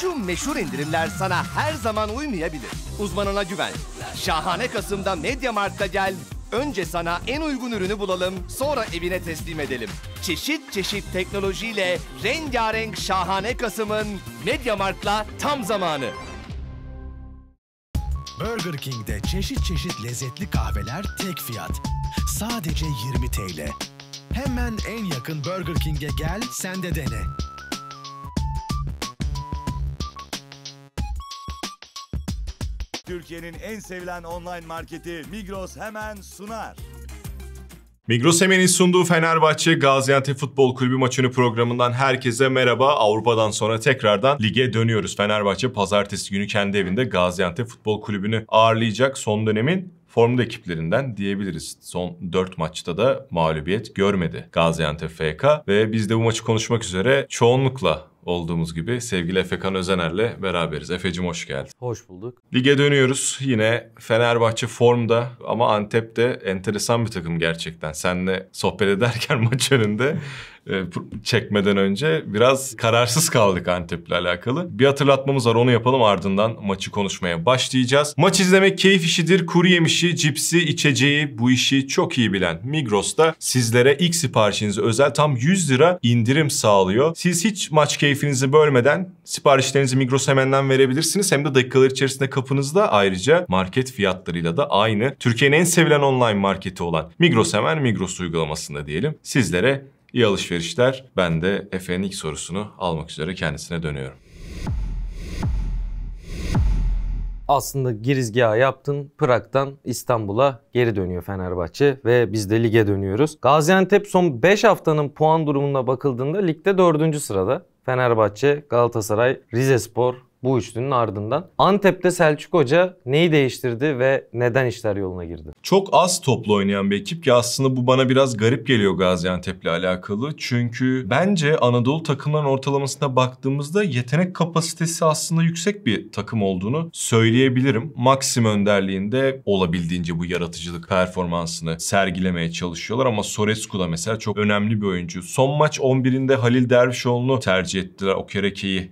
Şu meşhur indirimler sana her zaman uymayabilir. Uzmanına güven. Şahane Kasım'da Media Markt'a gel. Önce sana en uygun ürünü bulalım, sonra evine teslim edelim. Çeşit çeşit teknolojiyle rengarenk şahane Kasım'ın Media Markt'la tam zamanı. Burger King'de çeşit çeşit lezzetli kahveler tek fiyat. Sadece 20 TL. Hemen en yakın Burger King'e gel, sen de dene. Türkiye'nin en sevilen online marketi Migros hemen sunar. Migros Hemen'in sunduğu Fenerbahçe Gaziantep Futbol Kulübü maçını programından herkese merhaba. Avrupa'dan sonra tekrardan lige dönüyoruz. Fenerbahçe pazartesi günü kendi evinde Gaziantep Futbol Kulübü'nü ağırlayacak son dönemin formda ekiplerinden diyebiliriz. Son 4 maçta da mağlubiyet görmedi Gaziantep FK ve biz de bu maçı konuşmak üzere çoğunlukla olduğumuz gibi sevgili Efekan Özener'le beraberiz. Efe'cim hoş geldin. Hoş bulduk. Lige dönüyoruz. Yine Fenerbahçe formda ama Antep'te enteresan bir takım gerçekten. Seninle sohbet ederken maç önünde e, çekmeden önce biraz kararsız kaldık Antep'le alakalı. Bir hatırlatmamız var onu yapalım ardından maçı konuşmaya başlayacağız. Maç izlemek keyif işidir. Kuru yemişi, cipsi, içeceği bu işi çok iyi bilen Migros'ta sizlere ilk siparişinizi özel tam 100 lira indirim sağlıyor. Siz hiç maç keyfinizi bölmeden siparişlerinizi Migros hemenden verebilirsiniz. Hem de dakikalar içerisinde kapınızda ayrıca market fiyatlarıyla da aynı. Türkiye'nin en sevilen online marketi olan Migros hemen Migros uygulamasında diyelim. Sizlere İyi alışverişler. Ben de Efe'nin ilk sorusunu almak üzere kendisine dönüyorum. Aslında girizgahı yaptın. Pıraktan İstanbul'a geri dönüyor Fenerbahçe ve biz de lige dönüyoruz. Gaziantep son 5 haftanın puan durumuna bakıldığında ligde 4. sırada. Fenerbahçe, Galatasaray, Rizespor, bu üçlünün ardından. Antep'te Selçuk Hoca neyi değiştirdi ve neden işler yoluna girdi? Çok az toplu oynayan bir ekip ki aslında bu bana biraz garip geliyor Gaziantep'le alakalı. Çünkü bence Anadolu takımların ortalamasına baktığımızda yetenek kapasitesi aslında yüksek bir takım olduğunu söyleyebilirim. maksim önderliğinde olabildiğince bu yaratıcılık performansını sergilemeye çalışıyorlar ama Sorescu da mesela çok önemli bir oyuncu. Son maç 11'inde Halil Dervişoğlu'nu tercih ettiler. O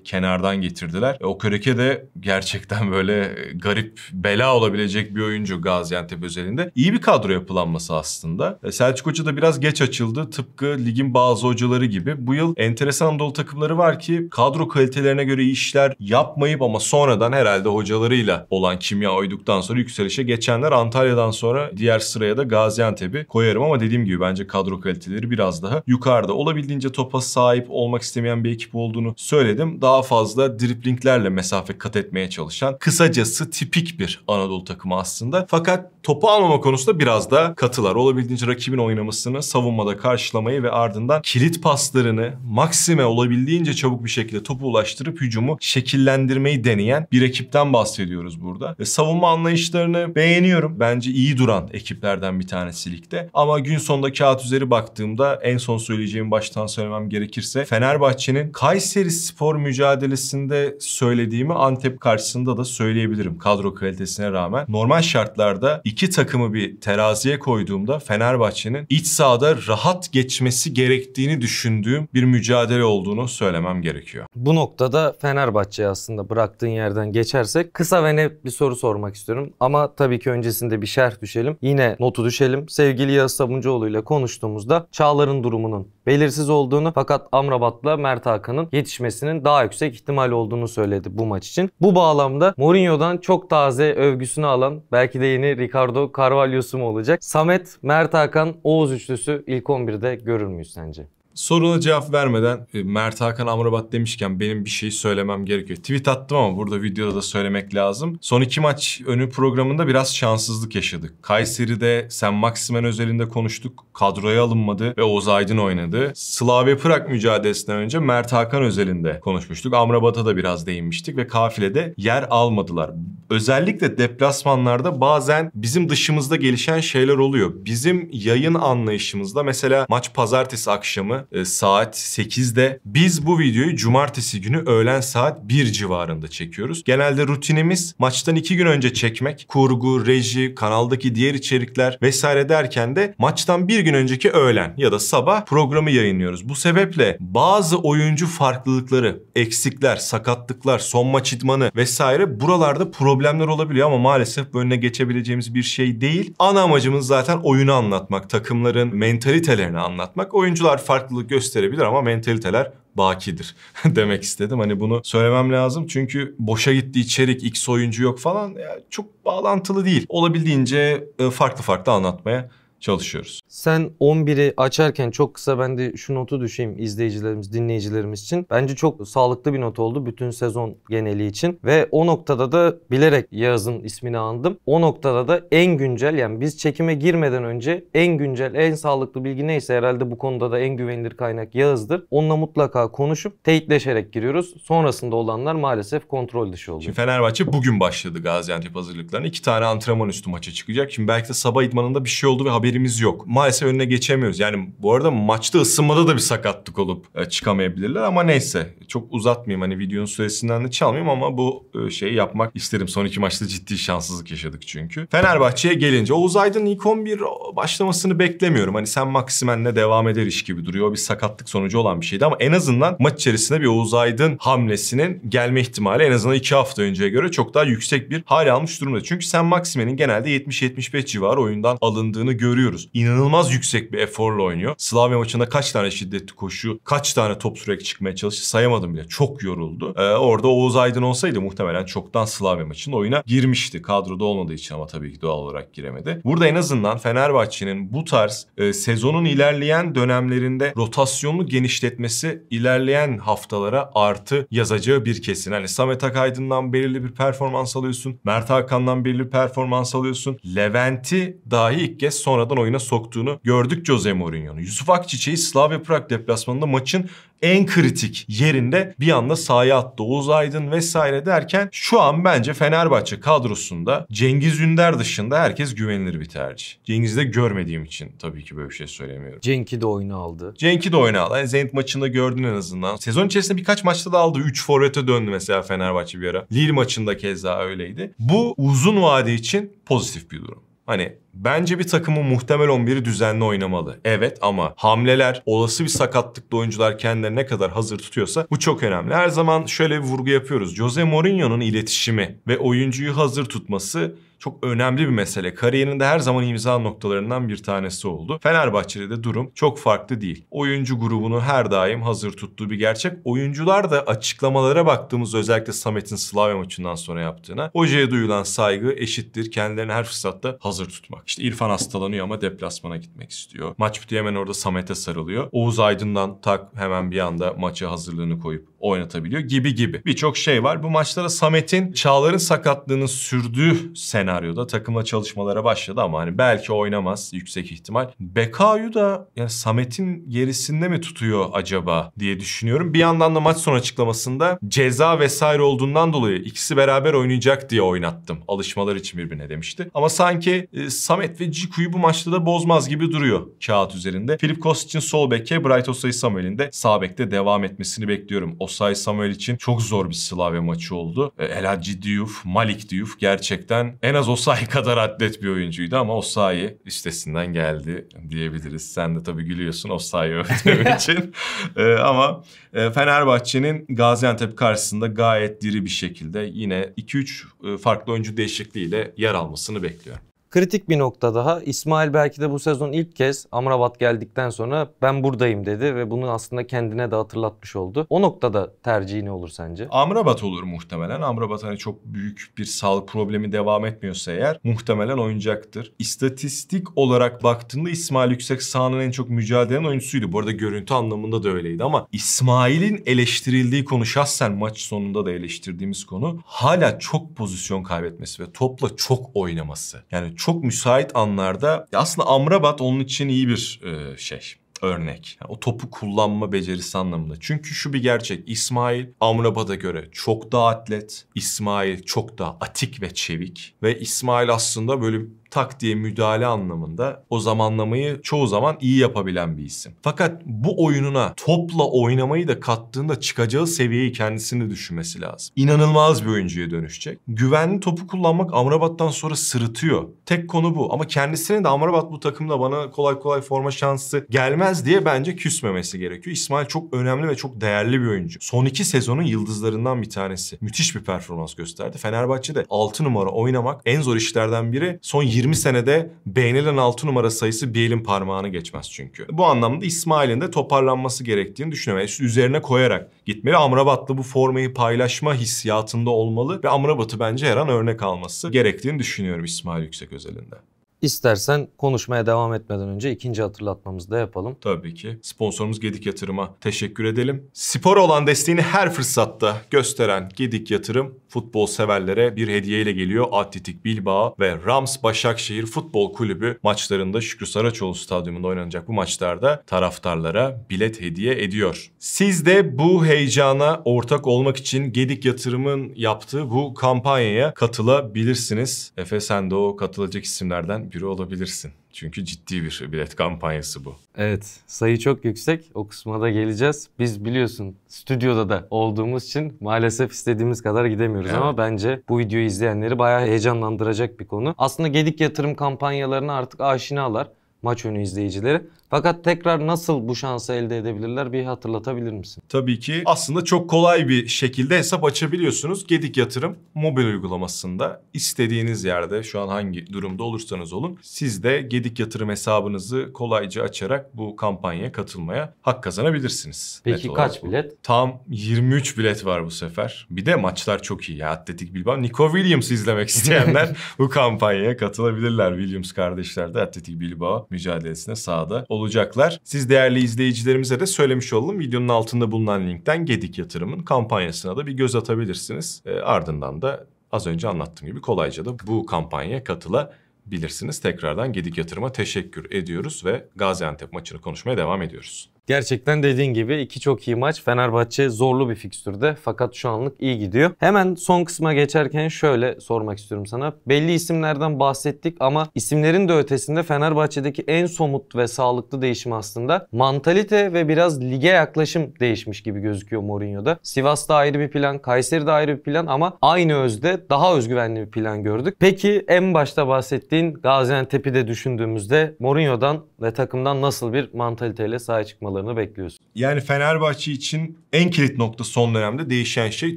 kenardan getirdiler. O e, Okereke de gerçekten böyle garip bela olabilecek bir oyuncu Gaziantep özelinde. İyi bir kadro yapılanması aslında. E, Selçuk Hoca da biraz geç açıldı. Tıpkı ligin bazı hocaları gibi. Bu yıl enteresan dolu takımları var ki kadro kalitelerine göre işler yapmayıp ama sonradan herhalde hocalarıyla olan kimya oyduktan sonra yükselişe geçenler Antalya'dan sonra diğer sıraya da Gaziantep'i koyarım ama dediğim gibi bence kadro kaliteleri biraz daha yukarıda. Olabildiğince topa sahip olmak istemeyen bir ekip olduğunu söyledim. Daha fazla driplinglerle mesafe kat etmeye çalışan kısacası tipik bir Anadolu takımı aslında. Fakat topu almama konusunda biraz da katılar. Olabildiğince rakibin oynamasını savunmada karşılamayı ve ardından kilit paslarını maksime olabildiğince çabuk bir şekilde topu ulaştırıp hücumu şekillendirmeyi deneyen bir ekipten bahsediyoruz burada. E, savunma anlayışlarını beğeniyorum. Bence iyi duran ekiplerden bir tanesi ligde. Ama gün sonunda kağıt üzeri baktığımda en son söyleyeceğim baştan söylemem gerekirse Fenerbahçe'nin Kayseri spor mücadelesinde söylediğimi Antep karşısında da söyleyebilirim kadro kalitesine rağmen. Normal şartlarda iki takımı bir teraziye koyduğumda Fenerbahçe'nin iç sahada rahat geçmesi gerektiğini düşündüğüm bir mücadele olduğunu söylemem gerekiyor. Bu noktada Fenerbahçe'ye aslında bıraktığın yerden geçersek kısa ve net bir soru sormak istiyorum. Ama tabii ki öncesinde bir şerh düşelim. Yine notu düşelim. Sevgili Yağız Sabuncuoğlu ile konuştuğumuzda Çağlar'ın durumunun belirsiz olduğunu fakat Amrabat'la Mert Hakan'ın yetişmesinin daha yüksek ihtimal olduğunu söyledi bu maç için. Bu bağlamda Mourinho'dan çok taze övgüsünü alan belki de yeni Ricardo Carvalho'su mu olacak? Samet, Mert Hakan, Oğuz üçlüsü ilk 11'de görür müyüz sence? Soruna cevap vermeden e, Mert Hakan Amrabat demişken benim bir şey söylemem gerekiyor. Tweet attım ama burada videoda da söylemek lazım. Son iki maç önü programında biraz şanssızlık yaşadık. Kayseri'de Sen Maksimen özelinde konuştuk. Kadroya alınmadı ve Oğuz Aydın oynadı. Slavia Prag mücadelesinden önce Mert Hakan özelinde konuşmuştuk. Amrabat'a da biraz değinmiştik ve kafilede yer almadılar. Özellikle deplasmanlarda bazen bizim dışımızda gelişen şeyler oluyor. Bizim yayın anlayışımızda mesela maç pazartesi akşamı e, saat 8'de. Biz bu videoyu cumartesi günü öğlen saat 1 civarında çekiyoruz. Genelde rutinimiz maçtan 2 gün önce çekmek. Kurgu, reji, kanaldaki diğer içerikler vesaire derken de maçtan bir gün önceki öğlen ya da sabah programı yayınlıyoruz. Bu sebeple bazı oyuncu farklılıkları, eksikler, sakatlıklar, son maç idmanı vesaire buralarda problemler olabiliyor ama maalesef önüne geçebileceğimiz bir şey değil. Ana amacımız zaten oyunu anlatmak, takımların mentalitelerini anlatmak. Oyuncular farklı farklılık gösterebilir ama mentaliteler bakidir demek istedim. Hani bunu söylemem lazım çünkü boşa gitti içerik, X oyuncu yok falan yani çok bağlantılı değil. Olabildiğince e, farklı farklı anlatmaya çalışıyoruz. Sen 11'i açarken çok kısa ben de şu notu düşeyim izleyicilerimiz, dinleyicilerimiz için. Bence çok sağlıklı bir not oldu bütün sezon geneli için. Ve o noktada da bilerek Yağız'ın ismini andım. O noktada da en güncel yani biz çekime girmeden önce en güncel, en sağlıklı bilgi neyse herhalde bu konuda da en güvenilir kaynak Yağız'dır. Onunla mutlaka konuşup teyitleşerek giriyoruz. Sonrasında olanlar maalesef kontrol dışı oluyor. Şimdi Fenerbahçe bugün başladı Gaziantep hazırlıklarına. İki tane antrenman üstü maça çıkacak. Şimdi belki de sabah idmanında bir şey oldu ve haber haberimiz yok. Maalesef önüne geçemiyoruz. Yani bu arada maçta ısınmada da bir sakatlık olup e, çıkamayabilirler ama neyse. Çok uzatmayayım hani videonun süresinden de çalmayayım ama bu e, şeyi yapmak isterim. Son iki maçta ciddi şanssızlık yaşadık çünkü. Fenerbahçe'ye gelince Oğuz Aydın ilk 11 başlamasını beklemiyorum. Hani sen Maksimen'le devam eder iş gibi duruyor. Bir sakatlık sonucu olan bir şeydi ama en azından maç içerisinde bir Oğuz Aydın hamlesinin gelme ihtimali en azından iki hafta önceye göre çok daha yüksek bir hal almış durumda. Çünkü sen Maksimen'in genelde 70-75 civarı oyundan alındığını görüyoruz görüyoruz. İnanılmaz yüksek bir eforla oynuyor. Slavya maçında kaç tane şiddetli koşu, kaç tane top sürekli çıkmaya çalıştı sayamadım bile. Çok yoruldu. Ee, orada Oğuz Aydın olsaydı muhtemelen çoktan Slavya maçında oyuna girmişti. Kadroda olmadığı için ama tabii ki doğal olarak giremedi. Burada en azından Fenerbahçe'nin bu tarz e, sezonun ilerleyen dönemlerinde rotasyonunu genişletmesi ilerleyen haftalara artı yazacağı bir kesin. Hani Samet Akaydın'dan belirli bir performans alıyorsun. Mert Hakan'dan belirli bir performans alıyorsun. Levent'i dahi ilk kez sonra tekrardan oyuna soktuğunu gördük Jose Mourinho'nun. Yusuf Akçiçek'i Slavia Prag deplasmanında maçın en kritik yerinde bir anda sahaya attı. Oğuz Aydın vesaire derken şu an bence Fenerbahçe kadrosunda Cengiz Ünder dışında herkes güvenilir bir tercih. Cengiz'i de görmediğim için tabii ki böyle bir şey söylemiyorum. Cenk'i de oyunu aldı. Cenk'i de oyunu aldı. Yani Zenit maçında gördün en azından. Sezon içerisinde birkaç maçta da aldı. 3 forvete döndü mesela Fenerbahçe bir ara. Lille maçında keza öyleydi. Bu uzun vade için pozitif bir durum. Hani Bence bir takımın muhtemel 11'i düzenli oynamalı. Evet ama hamleler, olası bir sakatlıkta oyuncular kendilerini ne kadar hazır tutuyorsa bu çok önemli. Her zaman şöyle bir vurgu yapıyoruz. Jose Mourinho'nun iletişimi ve oyuncuyu hazır tutması çok önemli bir mesele. Kariyerinde her zaman imza noktalarından bir tanesi oldu. Fenerbahçe'de de durum çok farklı değil. Oyuncu grubunu her daim hazır tuttuğu bir gerçek. Oyuncular da açıklamalara baktığımız özellikle Samet'in Slavya maçından sonra yaptığına. Hoca'ya duyulan saygı eşittir. Kendilerini her fırsatta hazır tutmak. İşte İrfan hastalanıyor ama deplasmana gitmek istiyor. Maç bitiyor hemen orada Samet'e sarılıyor. Oğuz Aydın'dan tak hemen bir anda maça hazırlığını koyup oynatabiliyor gibi gibi. Birçok şey var. Bu maçlara Samet'in Çağlar'ın sakatlığının sürdüğü senaryoda takımla çalışmalara başladı ama hani belki oynamaz yüksek ihtimal. Bekayu da yani Samet'in gerisinde mi tutuyor acaba diye düşünüyorum. Bir yandan da maç son açıklamasında ceza vesaire olduğundan dolayı ikisi beraber oynayacak diye oynattım. Alışmalar için birbirine demişti. Ama sanki e, Samet ve Ciku'yu bu maçta da bozmaz gibi duruyor kağıt üzerinde. Filip Kostic'in sol beke, Bright Osa'yı Samuel'in de sağ bekte devam etmesini bekliyorum. O Osay Samuel için çok zor bir Slavia maçı oldu. E, El Hadji Diouf, Malik Diouf gerçekten en az Osay kadar atlet bir oyuncuydu ama Osay üstesinden geldi diyebiliriz. Sen de tabii gülüyorsun Osay'ı övdüğüm için. E, ama e, Fenerbahçe'nin Gaziantep karşısında gayet diri bir şekilde yine 2-3 e, farklı oyuncu değişikliğiyle yer almasını bekliyorum. Kritik bir nokta daha. İsmail belki de bu sezon ilk kez Amrabat geldikten sonra ben buradayım dedi ve bunu aslında kendine de hatırlatmış oldu. O noktada tercihi ne olur sence? Amrabat olur muhtemelen. Amrabat hani çok büyük bir sağlık problemi devam etmiyorsa eğer muhtemelen oyuncaktır. İstatistik olarak baktığında İsmail Yüksek sahanın en çok mücadele eden oyuncusuydu. Bu arada görüntü anlamında da öyleydi ama İsmail'in eleştirildiği konu şahsen maç sonunda da eleştirdiğimiz konu hala çok pozisyon kaybetmesi ve topla çok oynaması. Yani çok müsait anlarda aslında Amrabat onun için iyi bir e, şey örnek. O topu kullanma becerisi anlamında. Çünkü şu bir gerçek. İsmail Amrabat'a göre çok daha atlet. İsmail çok daha atik ve çevik. Ve İsmail aslında böyle tak diye müdahale anlamında o zamanlamayı çoğu zaman iyi yapabilen bir isim. Fakat bu oyununa topla oynamayı da kattığında çıkacağı seviyeyi kendisini düşünmesi lazım. İnanılmaz bir oyuncuya dönüşecek. Güvenli topu kullanmak Amrabat'tan sonra sırıtıyor. Tek konu bu ama kendisinin de Amrabat bu takımda bana kolay kolay forma şansı gelmez diye bence küsmemesi gerekiyor. İsmail çok önemli ve çok değerli bir oyuncu. Son iki sezonun yıldızlarından bir tanesi. Müthiş bir performans gösterdi. Fenerbahçe'de 6 numara oynamak en zor işlerden biri. Son 20 senede beğenilen 6 numara sayısı bir elin parmağını geçmez çünkü. Bu anlamda İsmail'in de toparlanması gerektiğini düşünüyorum. üzerine koyarak gitmeli. Amrabat'la bu formayı paylaşma hissiyatında olmalı ve Amrabat'ı bence her an örnek alması gerektiğini düşünüyorum İsmail Yüksek özelinde. İstersen konuşmaya devam etmeden önce ikinci hatırlatmamızı da yapalım. Tabii ki. Sponsorumuz Gedik Yatırım'a teşekkür edelim. Spor olan desteğini her fırsatta gösteren Gedik Yatırım futbol severlere bir hediyeyle geliyor. Atletik Bilbao ve Rams Başakşehir Futbol Kulübü maçlarında Şükrü Saraçoğlu Stadyumunda oynanacak bu maçlarda taraftarlara bilet hediye ediyor. Siz de bu heyecana ortak olmak için Gedik Yatırım'ın yaptığı bu kampanyaya katılabilirsiniz. Efe sen de o katılacak isimlerden biri olabilirsin. Çünkü ciddi bir bilet kampanyası bu. Evet sayı çok yüksek o kısma da geleceğiz. Biz biliyorsun stüdyoda da olduğumuz için maalesef istediğimiz kadar gidemiyoruz evet. ama bence bu videoyu izleyenleri bayağı heyecanlandıracak bir konu. Aslında gedik yatırım kampanyalarını artık aşinalar maç önü izleyicileri. Fakat tekrar nasıl bu şansı elde edebilirler bir hatırlatabilir misin? Tabii ki aslında çok kolay bir şekilde hesap açabiliyorsunuz. Gedik Yatırım mobil uygulamasında istediğiniz yerde şu an hangi durumda olursanız olun siz de Gedik Yatırım hesabınızı kolayca açarak bu kampanyaya katılmaya hak kazanabilirsiniz. Peki Net kaç bilet? Tam 23 bilet var bu sefer. Bir de maçlar çok iyi ya Atletik Bilbao. Nico Williams izlemek isteyenler bu kampanyaya katılabilirler. Williams kardeşler de Atletik Bilbao mücadelesine sahada olacaklar. Siz değerli izleyicilerimize de söylemiş olalım. Videonun altında bulunan linkten Gedik Yatırım'ın kampanyasına da bir göz atabilirsiniz. E, ardından da az önce anlattığım gibi kolayca da bu kampanyaya katılabilirsiniz. Tekrardan Gedik Yatırım'a teşekkür ediyoruz ve Gaziantep maçını konuşmaya devam ediyoruz. Gerçekten dediğin gibi iki çok iyi maç. Fenerbahçe zorlu bir fikstürde fakat şu anlık iyi gidiyor. Hemen son kısma geçerken şöyle sormak istiyorum sana. Belli isimlerden bahsettik ama isimlerin de ötesinde Fenerbahçe'deki en somut ve sağlıklı değişim aslında mantalite ve biraz lige yaklaşım değişmiş gibi gözüküyor Mourinho'da. Sivas'ta ayrı bir plan, Kayseri'de ayrı bir plan ama aynı özde daha özgüvenli bir plan gördük. Peki en başta bahsettiğin Gaziantep'i de düşündüğümüzde Mourinho'dan ve takımdan nasıl bir mantaliteyle sahaya çıkmalarını bekliyorsun? Yani Fenerbahçe için en kilit nokta son dönemde değişen şey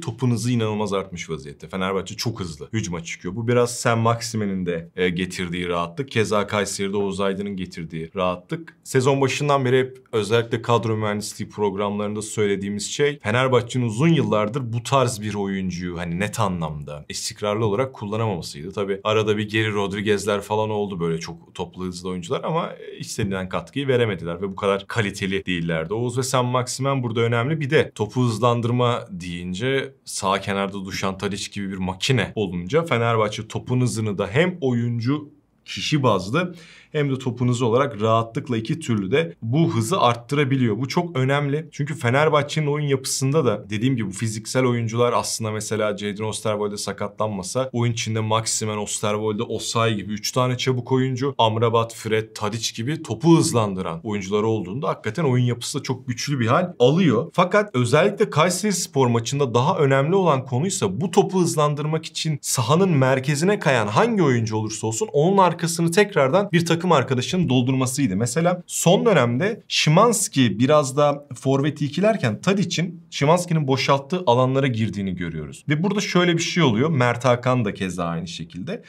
topunuzu inanılmaz artmış vaziyette. Fenerbahçe çok hızlı hücuma çıkıyor. Bu biraz Sen Maximen'in de e, getirdiği rahatlık. Keza Kayseri'de Oğuz Aydın'ın getirdiği rahatlık. Sezon başından beri hep özellikle kadro mühendisliği programlarında söylediğimiz şey Fenerbahçe'nin uzun yıllardır bu tarz bir oyuncuyu hani net anlamda istikrarlı olarak kullanamamasıydı. Tabi arada bir geri Rodriguez'ler falan oldu böyle çok toplu hızlı oyuncular ama hiç e, istenilen katkıyı veremediler ve bu kadar kaliteli değillerdi. Oğuz ve Sam Maximen burada önemli. Bir de topu hızlandırma deyince sağ kenarda Duşan Tadic gibi bir makine olunca Fenerbahçe topun hızını da hem oyuncu kişi bazlı hem de topunuzu olarak rahatlıkla iki türlü de bu hızı arttırabiliyor. Bu çok önemli. Çünkü Fenerbahçe'nin oyun yapısında da dediğim gibi bu fiziksel oyuncular aslında mesela Jadon Osterwold'e sakatlanmasa oyun içinde Maximen, Osterwold'e Osay gibi 3 tane çabuk oyuncu Amrabat, Fred, Tadic gibi topu hızlandıran oyuncular olduğunda hakikaten oyun yapısı da çok güçlü bir hal alıyor. Fakat özellikle Kayseri Spor maçında daha önemli olan konuysa bu topu hızlandırmak için sahanın merkezine kayan hangi oyuncu olursa olsun onun arkasını tekrardan bir takım takım arkadaşının doldurmasıydı. Mesela son dönemde Şimanski biraz da forveti ikilerken Tadic'in Şimanski'nin boşalttığı alanlara girdiğini görüyoruz. Ve burada şöyle bir şey oluyor. Mert Hakan da keza aynı şekilde.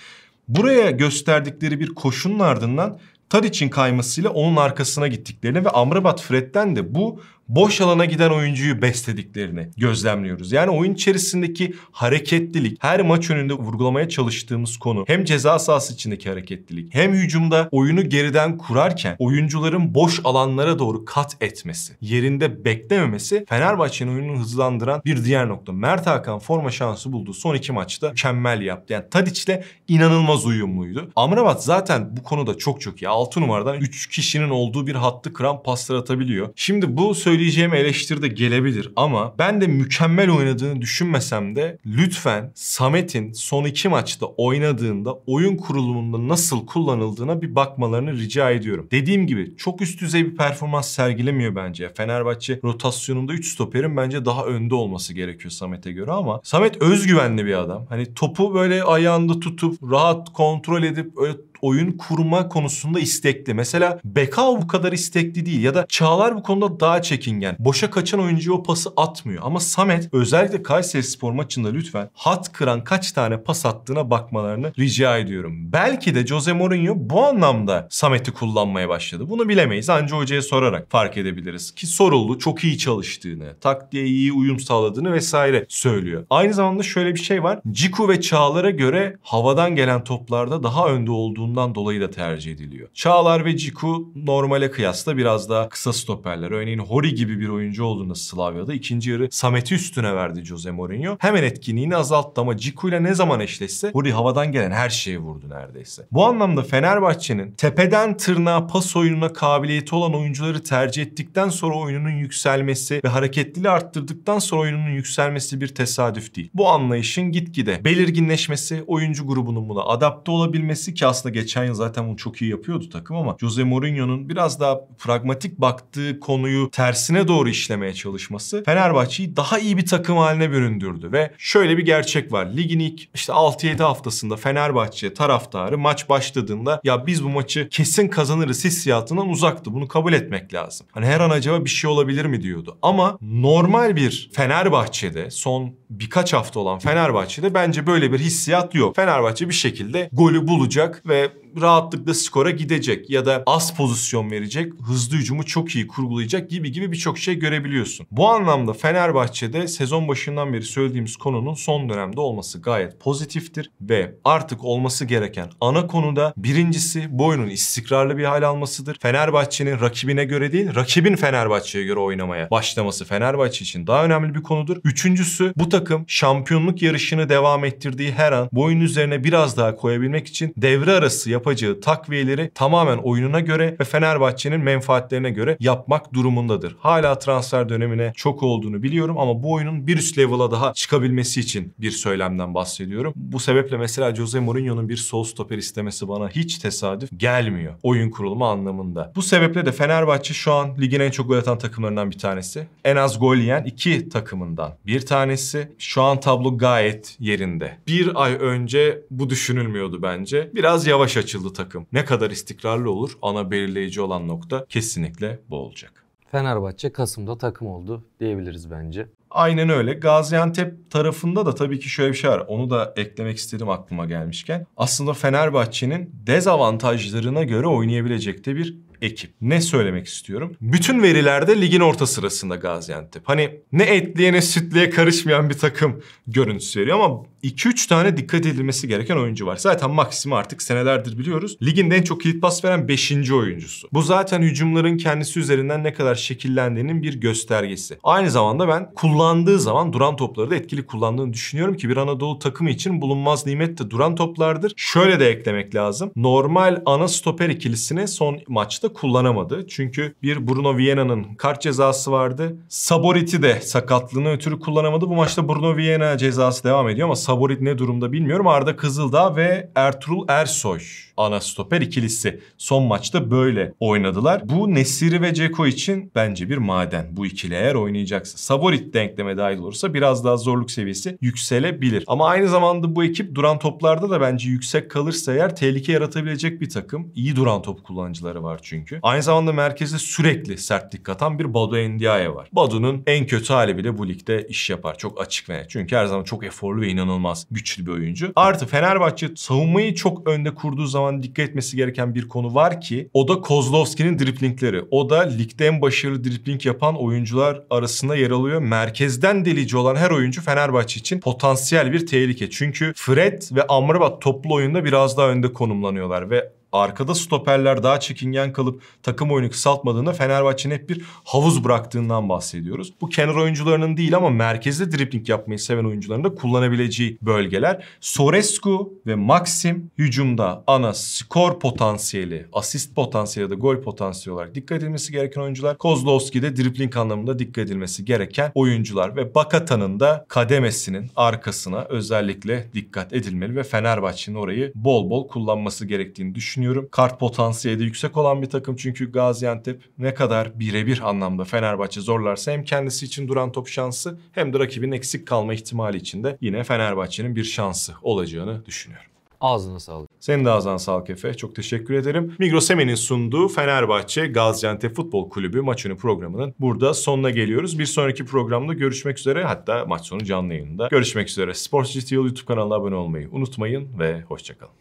Buraya gösterdikleri bir koşunun ardından Tadic'in kaymasıyla onun arkasına gittiklerini ve Amrabat Fred'den de bu boş alana giden oyuncuyu beslediklerini gözlemliyoruz. Yani oyun içerisindeki hareketlilik her maç önünde vurgulamaya çalıştığımız konu hem ceza sahası içindeki hareketlilik hem hücumda oyunu geriden kurarken oyuncuların boş alanlara doğru kat etmesi, yerinde beklememesi Fenerbahçe'nin oyununu hızlandıran bir diğer nokta. Mert Hakan forma şansı bulduğu son iki maçta mükemmel yaptı. Yani Tadiç'le inanılmaz uyumluydu. Amrabat zaten bu konuda çok çok iyi. 6 numaradan 3 kişinin olduğu bir hattı kıran paslar atabiliyor. Şimdi bu söz söyleyeceğim eleştiri de gelebilir ama ben de mükemmel oynadığını düşünmesem de lütfen Samet'in son iki maçta oynadığında oyun kurulumunda nasıl kullanıldığına bir bakmalarını rica ediyorum. Dediğim gibi çok üst düzey bir performans sergilemiyor bence. Fenerbahçe rotasyonunda 3 stoperin bence daha önde olması gerekiyor Samet'e göre ama Samet özgüvenli bir adam. Hani topu böyle ayağında tutup rahat kontrol edip öyle oyun kurma konusunda istekli. Mesela Bekao bu kadar istekli değil ya da Çağlar bu konuda daha çekingen. Boşa kaçan oyuncu o pası atmıyor. Ama Samet özellikle Kayseri Spor maçında lütfen hat kıran kaç tane pas attığına bakmalarını rica ediyorum. Belki de Jose Mourinho bu anlamda Samet'i kullanmaya başladı. Bunu bilemeyiz. Anca hocaya sorarak fark edebiliriz. Ki soruldu çok iyi çalıştığını, taktiğe iyi uyum sağladığını vesaire söylüyor. Aynı zamanda şöyle bir şey var. Ciku ve Çağlar'a göre havadan gelen toplarda daha önde olduğunu olduğundan dolayı da tercih ediliyor. Çağlar ve Ciku normale kıyasla biraz daha kısa stoperler. Örneğin Hori gibi bir oyuncu olduğunda Slavya'da ikinci yarı Samet'i üstüne verdi Jose Mourinho. Hemen etkinliğini azalttı ama Ciku ile ne zaman eşleşse Hori havadan gelen her şeyi vurdu neredeyse. Bu anlamda Fenerbahçe'nin tepeden tırnağa pas oyununa kabiliyeti olan oyuncuları tercih ettikten sonra oyununun yükselmesi ve hareketliliği arttırdıktan sonra oyununun yükselmesi bir tesadüf değil. Bu anlayışın gitgide belirginleşmesi, oyuncu grubunun buna adapte olabilmesi ki aslında geçen yıl zaten bunu çok iyi yapıyordu takım ama Jose Mourinho'nun biraz daha pragmatik baktığı konuyu tersine doğru işlemeye çalışması Fenerbahçe'yi daha iyi bir takım haline büründürdü ve şöyle bir gerçek var. Ligin ilk işte 6-7 haftasında Fenerbahçe taraftarı maç başladığında ya biz bu maçı kesin kazanırız hissiyatından uzaktı. Bunu kabul etmek lazım. Hani her an acaba bir şey olabilir mi diyordu. Ama normal bir Fenerbahçe'de son birkaç hafta olan Fenerbahçe'de bence böyle bir hissiyat yok. Fenerbahçe bir şekilde golü bulacak ve rahatlıkla skora gidecek ya da az pozisyon verecek, hızlı hücumu çok iyi kurgulayacak gibi gibi birçok şey görebiliyorsun. Bu anlamda Fenerbahçe'de sezon başından beri söylediğimiz konunun son dönemde olması gayet pozitiftir ve artık olması gereken ana konuda birincisi bu istikrarlı bir hal almasıdır. Fenerbahçe'nin rakibine göre değil, rakibin Fenerbahçe'ye göre oynamaya başlaması Fenerbahçe için daha önemli bir konudur. Üçüncüsü bu takım şampiyonluk yarışını devam ettirdiği her an bu üzerine biraz daha koyabilmek için devre arası yap yapacağı takviyeleri tamamen oyununa göre ve Fenerbahçe'nin menfaatlerine göre yapmak durumundadır. Hala transfer dönemine çok olduğunu biliyorum ama bu oyunun bir üst level'a daha çıkabilmesi için bir söylemden bahsediyorum. Bu sebeple mesela Jose Mourinho'nun bir sol stoper istemesi bana hiç tesadüf gelmiyor oyun kurulumu anlamında. Bu sebeple de Fenerbahçe şu an ligin en çok gol atan takımlarından bir tanesi. En az gol yiyen iki takımından bir tanesi. Şu an tablo gayet yerinde. Bir ay önce bu düşünülmüyordu bence. Biraz yavaş açıldı açıldı takım. Ne kadar istikrarlı olur ana belirleyici olan nokta kesinlikle bu olacak. Fenerbahçe Kasım'da takım oldu diyebiliriz bence. Aynen öyle. Gaziantep tarafında da tabii ki şöyle bir şey var. Onu da eklemek istedim aklıma gelmişken. Aslında Fenerbahçe'nin dezavantajlarına göre oynayabilecek de bir ekip. Ne söylemek istiyorum? Bütün verilerde ligin orta sırasında Gaziantep. Hani ne etliye ne sütliye karışmayan bir takım görüntüsü veriyor ama 2-3 tane dikkat edilmesi gereken oyuncu var. Zaten Maxim'i artık senelerdir biliyoruz. Ligin en çok kilit pas veren 5. oyuncusu. Bu zaten hücumların kendisi üzerinden ne kadar şekillendiğinin bir göstergesi. Aynı zamanda ben kullandığı zaman duran topları da etkili kullandığını düşünüyorum ki bir Anadolu takımı için bulunmaz nimet de duran toplardır. Şöyle de eklemek lazım. Normal ana stoper ikilisini son maçta kullanamadı. Çünkü bir Bruno Viena'nın kart cezası vardı. Saboriti de sakatlığına ötürü kullanamadı. Bu maçta Bruno Viena cezası devam ediyor ama favori ne durumda bilmiyorum. Arda Kızıldağ ve Ertuğrul Ersoy ana stoper ikilisi. Son maçta böyle oynadılar. Bu Nesiri ve Ceko için bence bir maden. Bu ikili eğer oynayacaksa. Savorit denkleme dahil olursa biraz daha zorluk seviyesi yükselebilir. Ama aynı zamanda bu ekip duran toplarda da bence yüksek kalırsa eğer tehlike yaratabilecek bir takım. İyi duran top kullanıcıları var çünkü. Aynı zamanda merkeze sürekli sertlik katan bir Badu Endiaye var. Badu'nun en kötü hali bile bu ligde iş yapar. Çok açık ve Çünkü her zaman çok eforlu ve inanılmaz inanılmaz güçlü bir oyuncu. Artı Fenerbahçe savunmayı çok önde kurduğu zaman dikkat etmesi gereken bir konu var ki o da Kozlovski'nin driplingleri. O da ligde en başarılı dripling yapan oyuncular arasında yer alıyor. Merkezden delici olan her oyuncu Fenerbahçe için potansiyel bir tehlike. Çünkü Fred ve Amrabat toplu oyunda biraz daha önde konumlanıyorlar ve arkada stoperler daha çekingen kalıp takım oyunu kısaltmadığında Fenerbahçe'nin hep bir havuz bıraktığından bahsediyoruz. Bu kenar oyuncularının değil ama merkezde dripling yapmayı seven oyuncuların da kullanabileceği bölgeler. Sorescu ve Maxim hücumda ana skor potansiyeli, asist potansiyeli ya da gol potansiyeli olarak dikkat edilmesi gereken oyuncular. Kozlowski de dripling anlamında dikkat edilmesi gereken oyuncular ve Bakata'nın da kademesinin arkasına özellikle dikkat edilmeli ve Fenerbahçe'nin orayı bol bol kullanması gerektiğini düşünüyorum düşünüyorum. Kart potansiyeli yüksek olan bir takım çünkü Gaziantep ne kadar birebir anlamda Fenerbahçe zorlarsa hem kendisi için duran top şansı hem de rakibin eksik kalma ihtimali için de yine Fenerbahçe'nin bir şansı olacağını düşünüyorum. Ağzına sağlık. Senin de ağzına sağlık Efe. Çok teşekkür ederim. Migros Migroseme'nin sunduğu Fenerbahçe Gaziantep Futbol Kulübü maç önü programının burada sonuna geliyoruz. Bir sonraki programda görüşmek üzere hatta maç sonu canlı yayında. Görüşmek üzere. Sports GTL YouTube kanalına abone olmayı unutmayın ve hoşçakalın.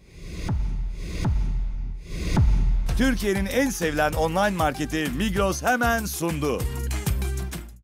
Türkiye'nin en sevilen online marketi Migros hemen sundu.